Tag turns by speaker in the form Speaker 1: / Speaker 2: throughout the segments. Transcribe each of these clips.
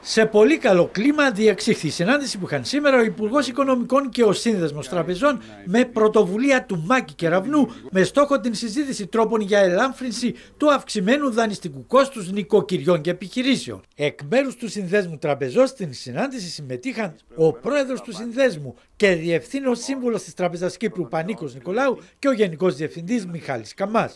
Speaker 1: σε πολύ καλό κλίμα διεξήχθη η συνάντηση που είχαν σήμερα ο Υπουργός Οικονομικών και ο Σύνδεσμος Τραπεζών με πρωτοβουλία του Μάκη Κεραυνού με στόχο την συζήτηση τρόπων για ελάμφρυνση του αυξημένου δανειστικού κόστους νοικοκυριών και επιχειρήσεων. Εκ μέρους του Συνδέσμου Τραπεζών στην συνάντηση συμμετείχαν ο πρόεδρος του Συνδέσμου και διευθύνων σύμβουλος της Τραπεζα Κύπρου Πανίκος Νικολάου και ο Γενικός Διευθυντής Μιχάλης Καμάς.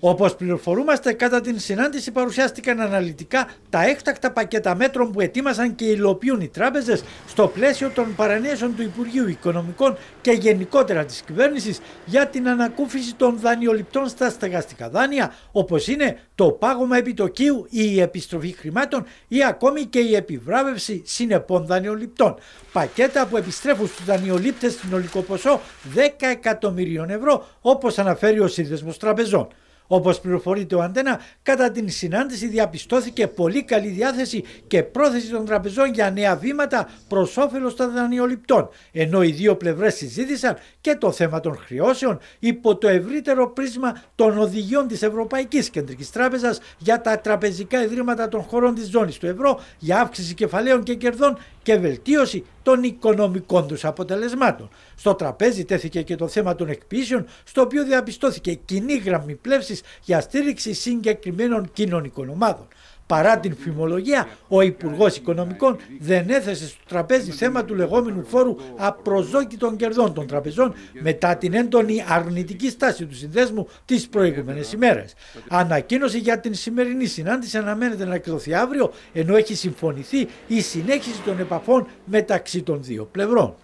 Speaker 1: Όπως πληροφορούμαστε, κατά την συνάντηση παρουσιάστηκαν αναλυτικά τα έκτακτα πακέτα μέτρων που ετοίμασαν και υλοποιούν οι τράπεζες στο πλαίσιο των παρανέσεων του Υπουργείου Οικονομικών και γενικότερα της κυβέρνησης για την ανακούφιση των δανειοληπτών στα στεγαστικά δάνεια, όπως είναι το πάγωμα επιτοκίου, η επιστροφή χρημάτων ή ακόμη και η επιβράβευση συνεπών δανειοληπτών. Πακέτα που επιστρέφουν στους δανειολήπτες συνολικό ποσό 10 εκατομμυρίων ευρώ, όπως αναφέρει ο Σύνδεσμος Τραπεζών. Όπως πληροφορείται ο Αντένα, κατά την συνάντηση διαπιστώθηκε πολύ καλή διάθεση και πρόθεση των τραπεζών για νέα βήματα προς όφελος των δανειοληπτών, ενώ οι δύο πλευρές συζήτησαν και το θέμα των χρεώσεων υπό το ευρύτερο πρίσμα των οδηγιών της Ευρωπαϊκής Κεντρικής Τράπεζας για τα τραπεζικά ιδρύματα των χωρών της ζώνης του ευρώ για αύξηση κεφαλαίων και κερδών και βελτίωση των οικονομικών τους αποτελεσμάτων. Στο τραπέζι τέθηκε και το θέμα των εκποιήσεων, στο οποίο διαπιστώθηκε κοινή γραμμή πλεύσης για στήριξη συγκεκριμένων κοινωνικών ομάδων. Παρά την φημολογία, ο Υπουργός Οικονομικών δεν έθεσε στο τραπέζι θέμα του λεγόμενου φόρου απροσδόκητων κερδών των τραπεζών μετά την έντονη αρνητική στάση του συνδέσμου τις προηγούμενες ημέρες. Ανακοίνωση για την σημερινή συνάντηση αναμένεται να εκδοθεί αύριο, ενώ έχει συμφωνηθεί η συνέχιση των επαφών μεταξύ των δύο πλευρών.